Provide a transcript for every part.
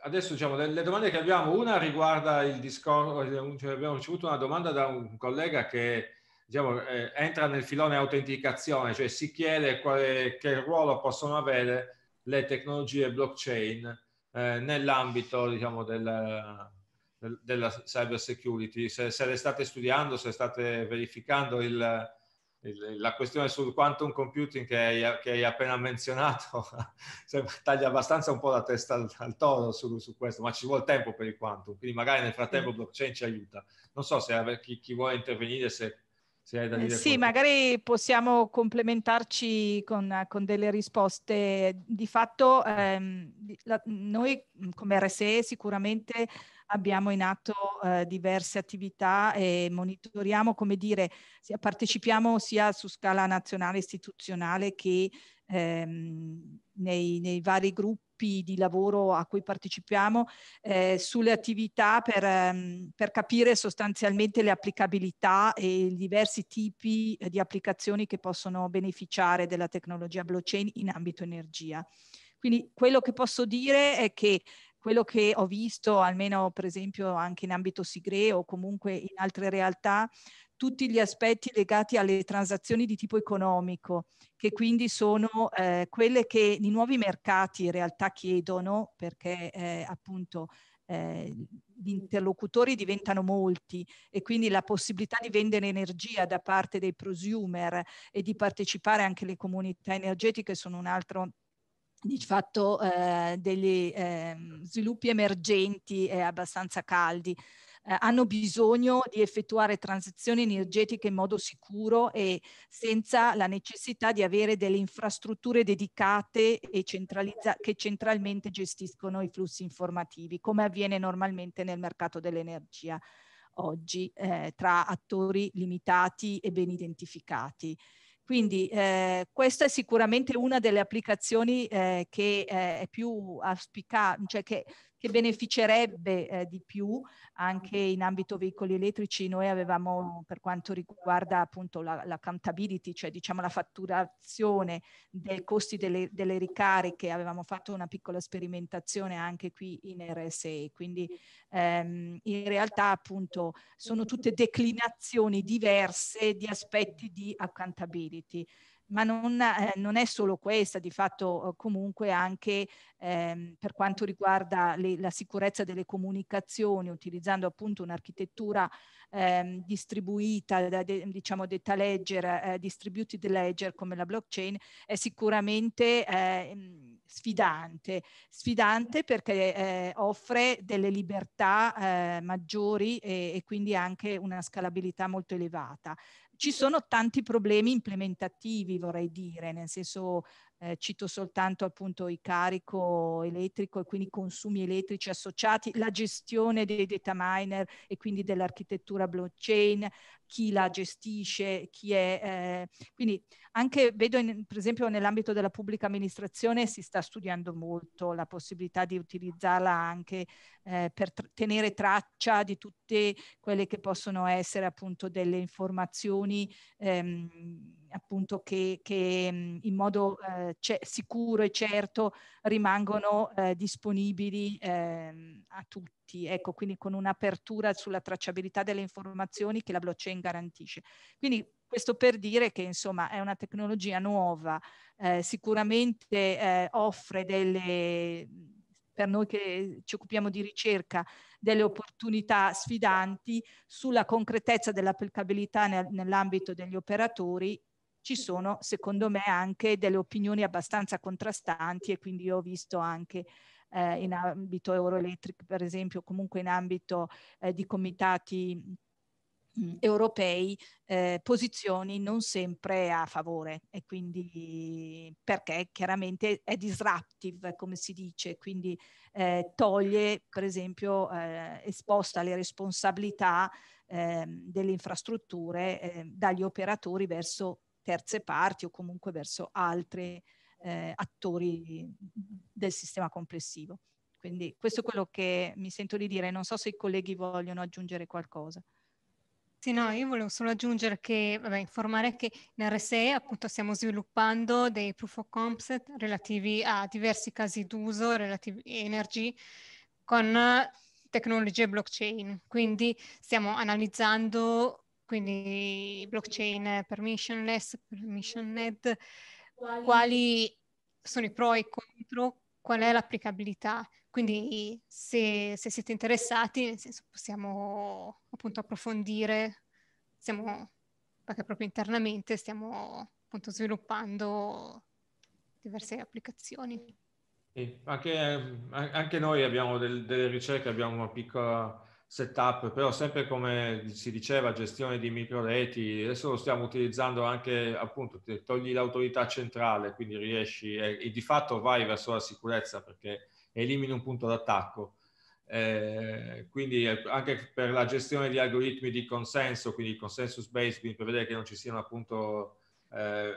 adesso diciamo, le, domande che abbiamo, una riguarda il discorso, eh, cioè abbiamo ricevuto una domanda da un collega che diciamo, eh, entra nel filone autenticazione, cioè si chiede quale, che ruolo possono avere le tecnologie blockchain eh, nell'ambito diciamo, del, della cyber security, se, se, le state studiando, se state verificando il, la questione sul quantum computing che hai, che hai appena menzionato taglia abbastanza un po' la testa al, al toro su, su, questo, ma ci vuole tempo per il quantum, quindi magari nel frattempo blockchain ci aiuta. Non so se chi, chi vuole intervenire, se se hai da eh, dire. sì, magari possiamo complementarci con, con delle risposte. Di fatto ehm, la, noi mm, come RSE sicuramente abbiamo in atto eh, diverse attività e monitoriamo, come dire, sia, partecipiamo sia su scala nazionale istituzionale che ehm, nei, nei vari gruppi gruppi di lavoro a cui partecipiamo eh, sulle attività per, ehm, per, capire sostanzialmente le applicabilità e i diversi tipi eh, di applicazioni che possono beneficiare della tecnologia blockchain in ambito energia. Quindi quello che posso dire è che quello che ho visto, almeno per esempio anche in ambito Sigre o comunque in altre realtà, tutti gli aspetti legati alle transazioni di tipo economico, che quindi sono eh, quelle che i nuovi mercati in realtà chiedono, perché eh, appunto eh, gli interlocutori diventano molti e quindi la possibilità di vendere energia da parte dei prosumer e di partecipare anche le comunità energetiche sono un altro di fatto eh, degli eh, sviluppi emergenti e abbastanza caldi. Eh, hanno bisogno di effettuare transizioni energetiche in modo sicuro e senza la necessità di avere delle infrastrutture dedicate e centralizza- che centralmente gestiscono i flussi informativi, come avviene normalmente nel mercato dell'energia oggi eh, tra attori limitati e ben identificati. Quindi eh, questa è sicuramente una delle applicazioni eh, che eh, è più auspicata, cioè che che beneficerebbe eh, di più anche in ambito veicoli elettrici. Noi avevamo per quanto riguarda appunto la, la countability, cioè diciamo la fatturazione dei costi delle, delle ricariche, avevamo fatto una piccola sperimentazione anche qui in RSE. Quindi ehm, in realtà appunto sono tutte declinazioni diverse di aspetti di accountability ma non, eh, non, è solo questa, di fatto eh, comunque anche ehm, per quanto riguarda le, la sicurezza delle comunicazioni, utilizzando appunto un'architettura ehm, distribuita, da, de, diciamo data ledger, eh, distributed ledger come la blockchain, è sicuramente eh, sfidante. Sfidante perché eh, offre delle libertà eh, maggiori e, e quindi anche una scalabilità molto elevata ci sono tanti problemi implementativi, vorrei dire, nel senso eh, cito soltanto appunto il carico elettrico e quindi i consumi elettrici associati, la gestione dei data miner e quindi dell'architettura blockchain, chi la gestisce, chi è. Eh, quindi anche vedo in, per esempio nell'ambito della pubblica amministrazione si sta studiando molto la possibilità di utilizzarla anche eh, per tr tenere traccia di tutte quelle che possono essere appunto delle informazioni ehm, appunto che, che mhmm, in modo eh, sicuro e certo rimangono eh, disponibili eh, a tutti, ecco, quindi con un'apertura sulla tracciabilità delle informazioni che la blockchain garantisce. Quindi questo per dire che insomma è una tecnologia nuova, eh, sicuramente eh, offre delle per noi che ci occupiamo di ricerca, delle opportunità sfidanti sulla concretezza dell'applicabilità nel, nell'ambito degli operatori ci sono secondo me anche delle opinioni abbastanza contrastanti e quindi ho visto anche eh, in ambito Euroelectric per esempio comunque in ambito eh, di comitati mm, europei eh, posizioni non sempre a favore e quindi perché chiaramente è disruptive come si dice quindi eh, toglie per esempio eh, esposta le responsabilità ehm, delle infrastrutture ehm, dagli operatori verso terze parti o comunque verso altri eh, attori del sistema complessivo. Quindi questo è quello che mi sento di dire, non so se i colleghi vogliono aggiungere qualcosa. Sì, no, io volevo solo aggiungere che, vabbè, informare che in RSE appunto stiamo sviluppando dei proof of concept relativi a diversi casi d'uso relativi a energy con eh, tecnologie blockchain. Quindi stiamo analizzando quindi blockchain permissionless, permissioned, quali sono i pro e i contro, qual è l'applicabilità. Quindi se, se siete interessati, nel senso possiamo appunto approfondire, siamo, perché proprio internamente stiamo appunto sviluppando diverse applicazioni. Sì, anche, eh, anche, noi abbiamo del, delle ricerche, abbiamo una piccola setup, però sempre come si diceva, gestione di micro reti, adesso lo stiamo utilizzando anche appunto, togli l'autorità centrale, quindi riesci e, eh, e, di fatto vai verso la sicurezza perché elimini un punto d'attacco. Eh, quindi eh, anche per la gestione di algoritmi di consenso, quindi consensus based, quindi per vedere che non ci siano appunto eh, eh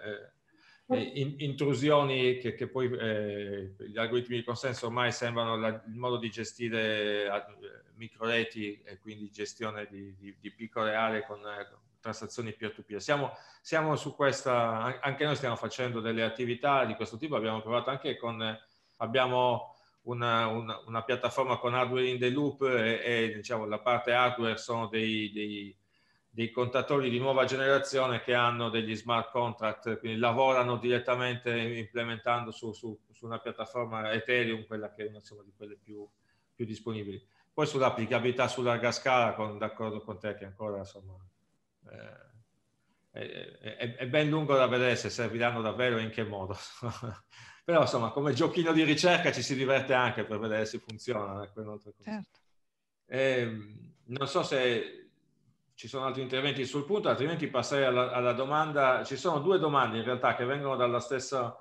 eh, in, intrusioni che, che poi eh, gli algoritmi di consenso ormai sembrano la, il modo di gestire eh, microreti e quindi gestione di, di, di piccole aree con eh, transazioni peer-to-peer. Siamo, siamo, su questa, anche noi stiamo facendo delle attività di questo tipo, abbiamo provato anche con, abbiamo una, una, una piattaforma con hardware in the loop e, e diciamo, la parte hardware sono dei, dei di contatori di nuova generazione che hanno degli smart contract, quindi lavorano direttamente implementando su, su, su una piattaforma Ethereum, quella che è una di quelle più, più disponibili. Poi sull'applicabilità su larga scala, con, d'accordo con te che ancora insomma, eh, è, è, è, ben lungo da vedere se serviranno davvero e in che modo. Però insomma come giochino di ricerca ci si diverte anche per vedere se funziona. Eh, certo. eh, non so se ci sono altri interventi sul punto, altrimenti passerei alla, alla, domanda. Ci sono due domande in realtà che vengono dalla stessa,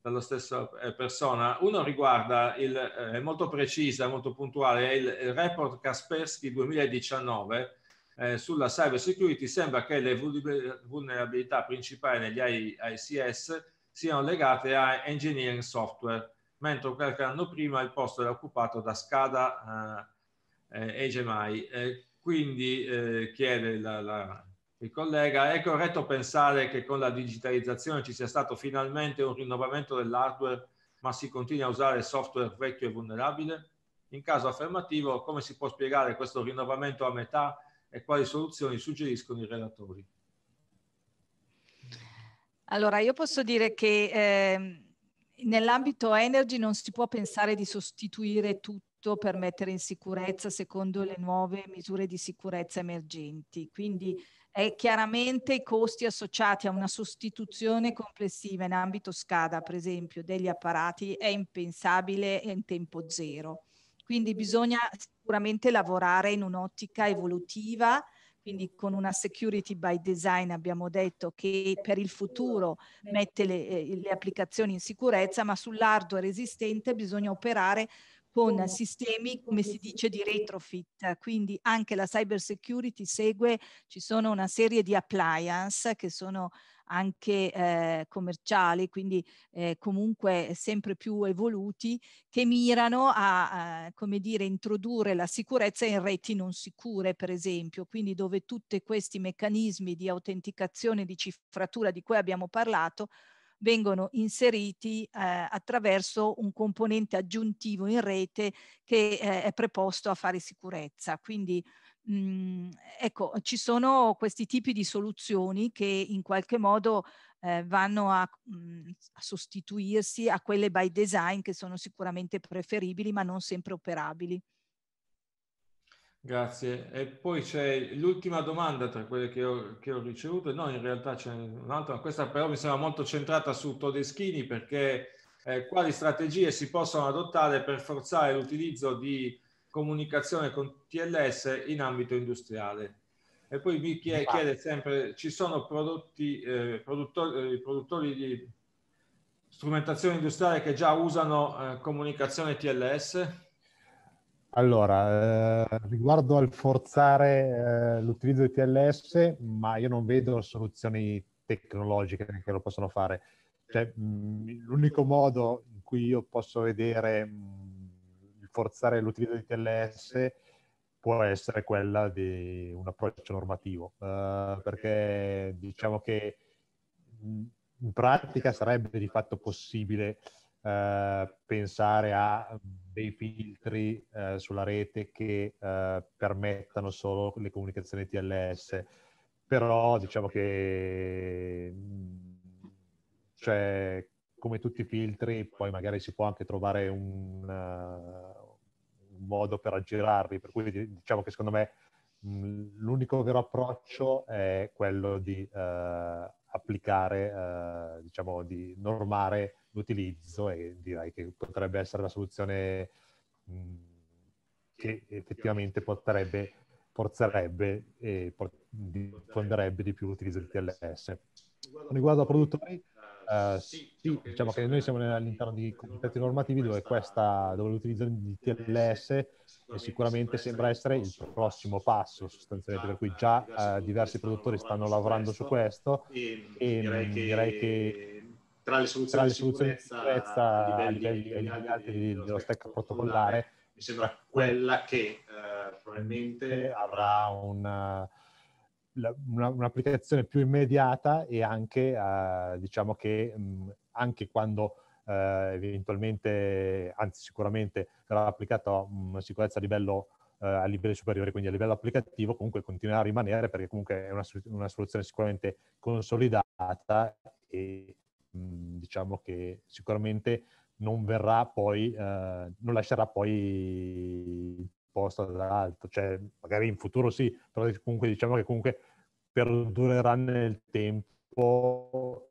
dalla stessa eh, persona. Uno riguarda, il, eh, è molto precisa, molto puntuale, è il, il report Kaspersky 2019 eh, sulla cyber security. Sembra che le vulnerabilità principali negli ICS siano legate a engineering software, mentre qualche anno prima il posto era occupato da SCADA eh, HMI. Eh, quindi eh, chiede la, la, il collega, è corretto pensare che con la digitalizzazione ci sia stato finalmente un rinnovamento dell'hardware, ma si continua a usare software vecchio e vulnerabile? In caso affermativo, come si può spiegare questo rinnovamento a metà e quali soluzioni suggeriscono i relatori? Allora, io posso dire che eh, nell'ambito energy non si può pensare di sostituire tutto tutto per mettere in sicurezza secondo le nuove misure di sicurezza emergenti. Quindi è chiaramente i costi associati a una sostituzione complessiva in ambito SCADA, per esempio, degli apparati è impensabile in tempo zero. Quindi bisogna sicuramente lavorare in un'ottica evolutiva, quindi con una security by design abbiamo detto che per il futuro mette le, eh, le applicazioni in sicurezza, ma sull'hardware esistente bisogna operare con oh. sistemi, come si dice, di retrofit. Quindi anche la cyber security segue, ci sono una serie di appliance che sono anche eh, commerciali, quindi eh, comunque sempre più evoluti, che mirano a, a, come dire, introdurre la sicurezza in reti non sicure, per esempio, quindi dove tutti questi meccanismi di autenticazione, di cifratura di cui abbiamo parlato, vengono inseriti eh, attraverso un componente aggiuntivo in rete che eh, è preposto a fare sicurezza. Quindi mh, mm, ecco, ci sono questi tipi di soluzioni che in qualche modo eh, vanno a, mh, mm, a sostituirsi a quelle by design che sono sicuramente preferibili ma non sempre operabili. Grazie. E poi c'è l'ultima domanda tra quelle che ho, che ho ricevuto. No, in realtà c'è un'altra, questa però mi sembra molto centrata su Todeschini perché eh, quali strategie si possono adottare per forzare l'utilizzo di comunicazione con TLS in ambito industriale? E poi mi chiede, chiede sempre, ci sono prodotti, eh, produttori, eh, produttori, di strumentazione industriale che già usano eh, comunicazione TLS? Allora, eh, riguardo al forzare eh, l'utilizzo di TLS, ma io non vedo soluzioni tecnologiche che lo possano fare. Cioè, mm, l'unico modo in cui io posso vedere mh, mm, forzare l'utilizzo di TLS può essere quella di un approccio normativo, eh, perché diciamo che mm, in pratica sarebbe di fatto possibile eh, pensare a dei filtri eh, sulla rete che eh, permettano solo le comunicazioni TLS, però diciamo che mm, cioè, come tutti i filtri poi magari si può anche trovare un, uh, un modo per aggirarli, per cui diciamo che secondo me mh, mm, l'unico vero approccio è quello di eh, applicare, eh, diciamo, di normare l'utilizzo e direi che potrebbe essere la soluzione mh, che effettivamente potrebbe, forzerebbe e port- diffonderebbe di più l'utilizzo di TLS. Riguardo a produttori, eh, sì, diciamo che diciamo noi siamo all'interno di comitati normativi dove, questa, dove l'utilizzo di TLS sicuramente sembra essere il prossimo passo sostanzialmente, per cui già uh, diversi produttori stanno lavorando su questo e direi che tra le soluzioni, tra le soluzioni di sicurezza a livelli, livelli, livelli alti dello stack protocollare mi sembra quella che uh, probabilmente avrà un la, una, un'applicazione più immediata e anche, eh, diciamo che mh, mm, anche quando eh, eventualmente, anzi sicuramente sarà applicata mm, una sicurezza a livello, eh, a livello, superiore, quindi a livello applicativo comunque continuerà a rimanere perché comunque è una, una soluzione sicuramente consolidata e mh, mm, diciamo che sicuramente non verrà poi, eh, non lascerà poi posto all'altro, cioè magari in futuro sì, però comunque diciamo che comunque perdurerà nel tempo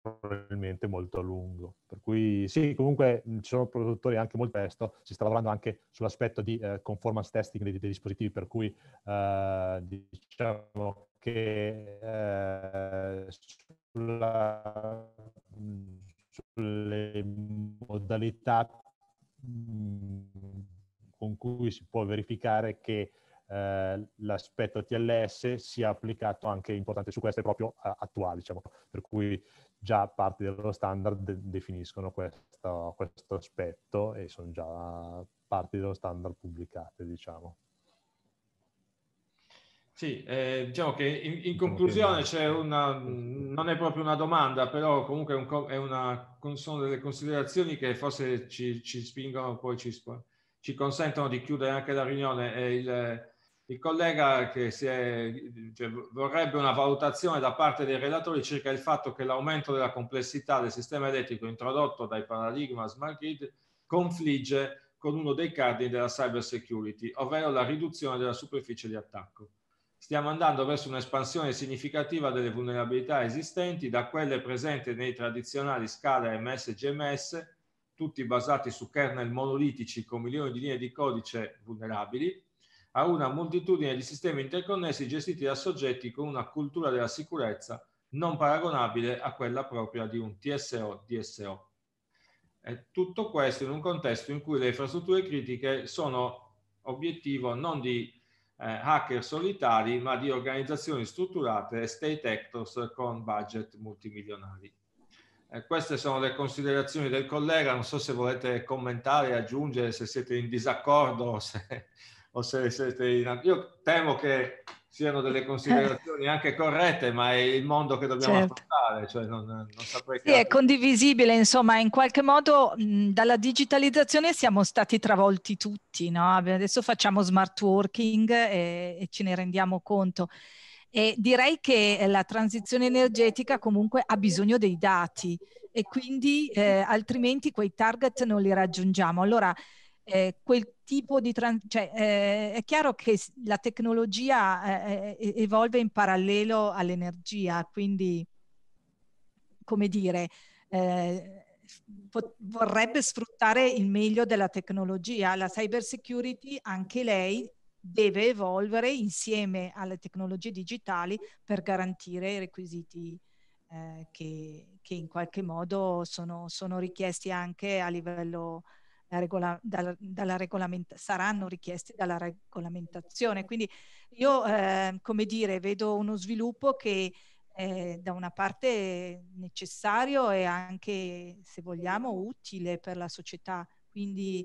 probabilmente molto a lungo. Per cui sì, comunque ci sono produttori anche molto presto, si sta lavorando anche sull'aspetto di eh, conformance testing dei, dei, dispositivi, per cui eh, diciamo che eh, sulla, sulle modalità cui si può verificare che eh, l'aspetto TLS sia applicato anche importante su queste proprio uh, attuali, diciamo, per cui già parti dello standard de- definiscono questo, questo, aspetto e sono già parti dello standard pubblicate, diciamo. Sì, eh, diciamo che in, in diciamo conclusione c'è una, non è proprio una domanda, però comunque è un, è una, sono delle considerazioni che forse ci, ci spingono poi ci, spingono ci consentono di chiudere anche la riunione. Il, il, collega che è, cioè, vorrebbe una valutazione da parte dei relatori circa il fatto che l'aumento della complessità del sistema elettrico introdotto dai paradigma smart grid confligge con uno dei cardini della cyber security, ovvero la riduzione della superficie di attacco. Stiamo andando verso un'espansione significativa delle vulnerabilità esistenti, da quelle presenti nei tradizionali scala MS-GMS tutti basati su kernel monolitici con milioni di linee di codice vulnerabili, a una moltitudine di sistemi interconnessi gestiti da soggetti con una cultura della sicurezza non paragonabile a quella propria di un TSO-DSO. Tutto questo in un contesto in cui le infrastrutture critiche sono obiettivo non di eh, hacker solitari, ma di organizzazioni strutturate e state actors con budget multimilionari. Eh, queste sono le considerazioni del collega, non so se volete commentare, aggiungere, se siete in disaccordo o se, o se siete in... Io temo che siano delle eh. considerazioni anche corrette, ma è il mondo che dobbiamo certo. affrontare. Cioè non, non saprei sì, altro... è condivisibile, insomma, in qualche modo mh, dalla digitalizzazione siamo stati travolti tutti, no? adesso facciamo smart working e, e ce ne rendiamo conto. E direi che eh, la transizione energetica comunque ha bisogno dei dati e quindi eh, altrimenti quei target non li raggiungiamo. Allora, eh, quel tipo di trans- cioè, eh, è chiaro che la tecnologia eh, eh, evolve in parallelo all'energia, quindi come dire, eh, pot- vorrebbe sfruttare il meglio della tecnologia. La cyber security, anche lei deve evolvere insieme alle tecnologie digitali per garantire i requisiti eh, che, che, in qualche modo sono, sono richiesti anche a livello eh, regola, dalla, dalla regolamentazione, saranno richiesti dalla regolamentazione. Quindi io, eh, come dire, vedo uno sviluppo che eh, da una parte necessario e anche, se vogliamo, utile per la società. Quindi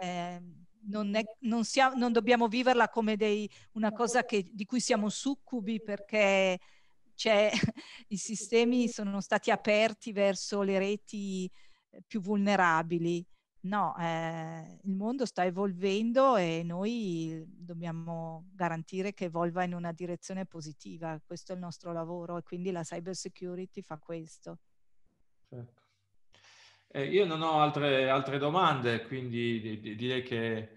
eh, non, è, non, siamo, non, dobbiamo viverla come dei, una cosa che, di cui siamo succubi perché cioè, i sistemi sono stati aperti verso le reti eh, più vulnerabili. No, eh, il mondo sta evolvendo e noi dobbiamo garantire che evolva in una direzione positiva. Questo è il nostro lavoro e quindi la cyber security fa questo. Certo. Eh, io non ho altre, altre domande, quindi direi che,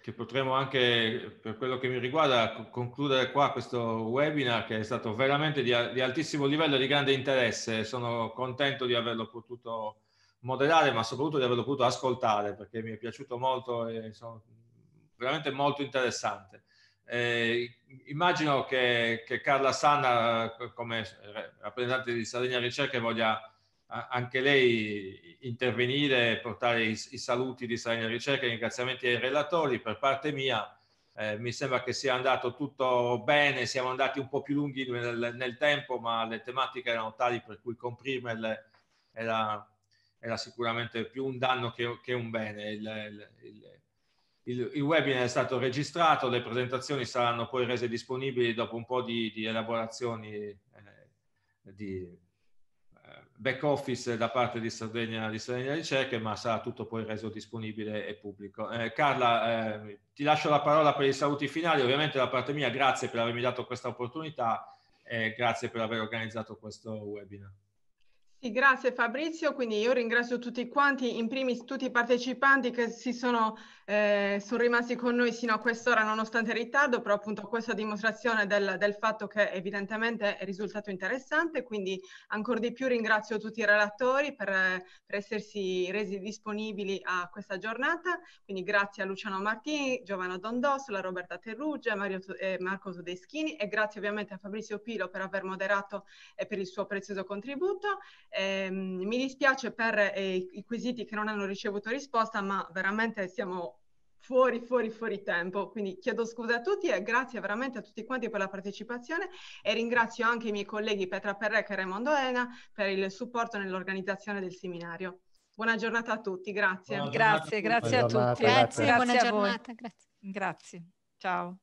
che, potremo anche, per quello che mi riguarda, concludere qua questo webinar che è stato veramente di, di altissimo livello e di grande interesse. Sono contento di averlo potuto moderare, ma soprattutto di averlo potuto ascoltare, perché mi è piaciuto molto e sono veramente molto interessante. Eh, immagino che, che Carla Sanna, eh, come rappresentante di Sardegna Ricerca, voglia anche lei intervenire e portare i, i, saluti di Salina Ricerca e ringraziamenti ai relatori. Per parte mia eh, mi sembra che sia andato tutto bene, siamo andati un po' più lunghi nel, nel tempo, ma le tematiche erano tali per cui comprimerle era, era sicuramente più un danno che, che un bene. Il, il, il, il, webinar è stato registrato, le presentazioni saranno poi rese disponibili dopo un po' di, di elaborazioni eh, di, back office da parte di Sardegna, di Sardegna Ricerche, ma sarà tutto poi reso disponibile e pubblico. Eh, Carla, eh, ti lascio la parola per i saluti finali. Ovviamente da parte mia grazie per avermi dato questa opportunità e grazie per aver organizzato questo webinar. Sì, grazie Fabrizio, quindi io ringrazio tutti quanti, in primis tutti i partecipanti che si sono, eh, sono rimasti con noi sino a quest'ora nonostante il ritardo, però appunto questa dimostrazione del, del, fatto che evidentemente è risultato interessante, quindi ancora di più ringrazio tutti i relatori per, per essersi resi disponibili a questa giornata, quindi grazie a Luciano Martini, Giovanna Dondossola, Roberta Terrugia, Mario, eh, Marco Todeschini e grazie ovviamente a Fabrizio Pilo per aver moderato e per il suo prezioso contributo. Eh, mi dispiace per eh, i quesiti che non hanno ricevuto risposta, ma veramente siamo fuori, fuori, fuori tempo. Quindi chiedo scusa a tutti e grazie veramente a tutti quanti per la partecipazione e ringrazio anche i miei colleghi Petra Perrec e Raimondo Ena per il supporto nell'organizzazione del seminario. Buona giornata a tutti, grazie. Grazie, grazie a tutti. Grazie, grazie, grazie, grazie Grazie. Ciao.